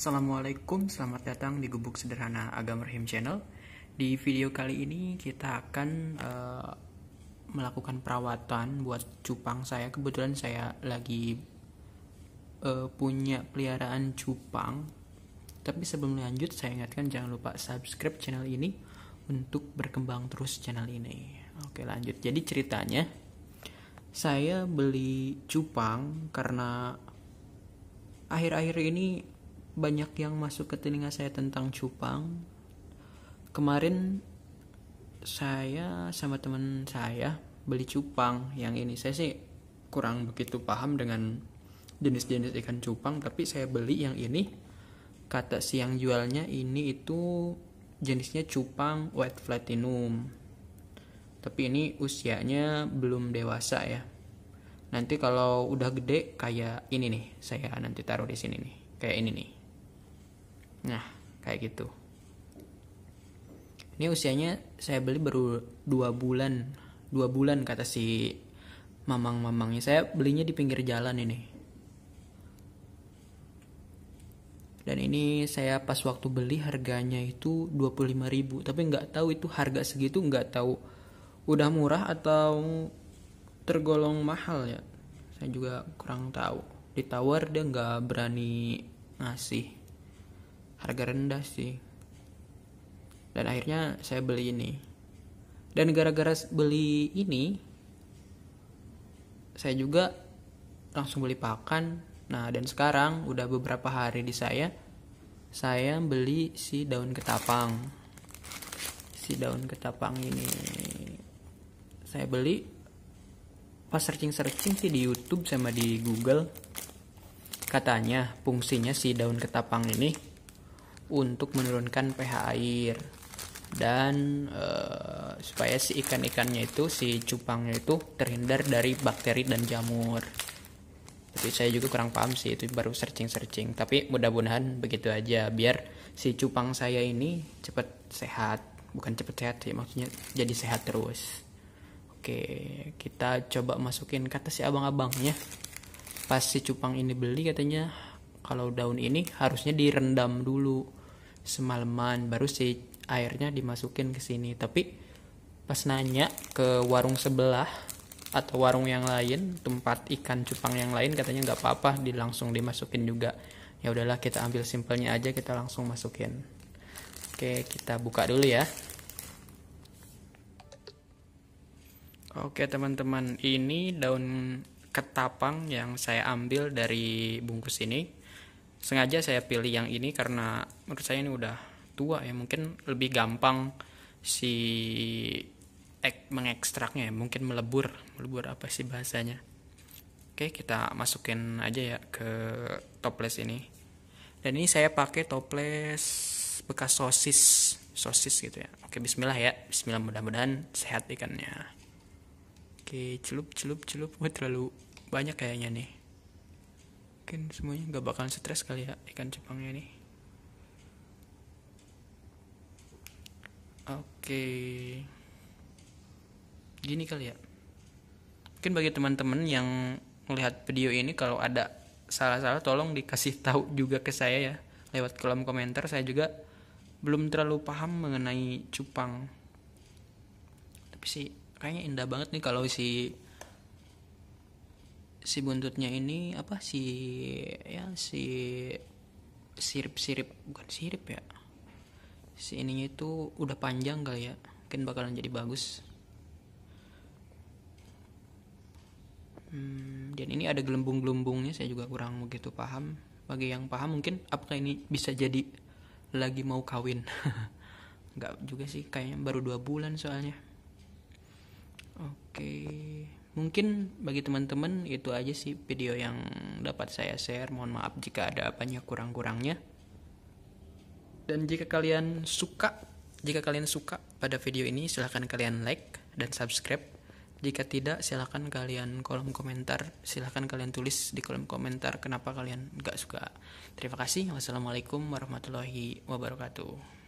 Assalamualaikum, selamat datang di Gubuk Sederhana Agama Rahim Channel. Di video kali ini kita akan uh, melakukan perawatan buat cupang saya. Kebetulan saya lagi uh, punya peliharaan cupang. Tapi sebelum lanjut saya ingatkan jangan lupa subscribe channel ini untuk berkembang terus channel ini. Oke, lanjut. Jadi ceritanya saya beli cupang karena akhir-akhir ini banyak yang masuk ke telinga saya tentang cupang. Kemarin saya sama teman saya beli cupang yang ini. Saya sih kurang begitu paham dengan jenis-jenis ikan cupang, tapi saya beli yang ini. Kata siang jualnya ini itu jenisnya cupang white platinum. Tapi ini usianya belum dewasa ya. Nanti kalau udah gede kayak ini nih, saya nanti taruh di sini nih, kayak ini nih. Nah, kayak gitu. Ini usianya saya beli baru 2 bulan. 2 bulan kata si mamang-mamangnya. Saya belinya di pinggir jalan ini. Dan ini saya pas waktu beli harganya itu 25 ribu Tapi nggak tahu itu harga segitu nggak tahu udah murah atau tergolong mahal ya. Saya juga kurang tahu. Di tower dia nggak berani ngasih harga rendah sih dan akhirnya saya beli ini dan gara-gara beli ini saya juga langsung beli pakan nah dan sekarang udah beberapa hari di saya saya beli si daun ketapang si daun ketapang ini saya beli pas searching-searching sih di YouTube sama di Google katanya fungsinya si daun ketapang ini untuk menurunkan pH air dan e, supaya si ikan-ikannya itu si cupangnya itu terhindar dari bakteri dan jamur. Tapi saya juga kurang paham sih itu baru searching-searching. Tapi mudah-mudahan begitu aja biar si cupang saya ini cepat sehat. Bukan cepat sehat sih maksudnya jadi sehat terus. Oke, kita coba masukin kata si ya, abang-abangnya. Pas si cupang ini beli katanya kalau daun ini harusnya direndam dulu semalaman baru si airnya dimasukin ke sini tapi pas nanya ke warung sebelah atau warung yang lain tempat ikan cupang yang lain katanya nggak apa-apa di langsung dimasukin juga ya udahlah kita ambil simpelnya aja kita langsung masukin oke kita buka dulu ya oke teman-teman ini daun ketapang yang saya ambil dari bungkus ini sengaja saya pilih yang ini karena menurut saya ini udah tua ya mungkin lebih gampang si ek, mengekstraknya ya mungkin melebur melebur apa sih bahasanya oke kita masukin aja ya ke toples ini dan ini saya pakai toples bekas sosis sosis gitu ya oke bismillah ya bismillah mudah-mudahan sehat ikannya oke celup celup celup Wah, terlalu banyak kayaknya nih mungkin semuanya nggak bakalan stres kali ya ikan cupangnya nih oke gini kali ya mungkin bagi teman-teman yang melihat video ini kalau ada salah-salah tolong dikasih tahu juga ke saya ya lewat kolom komentar saya juga belum terlalu paham mengenai cupang tapi sih kayaknya indah banget nih kalau si si buntutnya ini apa si ya si sirip-sirip bukan sirip ya si ininya itu udah panjang kali ya mungkin bakalan jadi bagus hmm, dan ini ada gelembung-gelembungnya saya juga kurang begitu paham bagi yang paham mungkin apakah ini bisa jadi lagi mau kawin nggak juga sih kayaknya baru dua bulan soalnya oke okay. Mungkin bagi teman-teman itu aja sih video yang dapat saya share. Mohon maaf jika ada apanya kurang-kurangnya. Dan jika kalian suka, jika kalian suka pada video ini silahkan kalian like dan subscribe. Jika tidak silahkan kalian kolom komentar, silahkan kalian tulis di kolom komentar kenapa kalian gak suka. Terima kasih. Wassalamualaikum warahmatullahi wabarakatuh.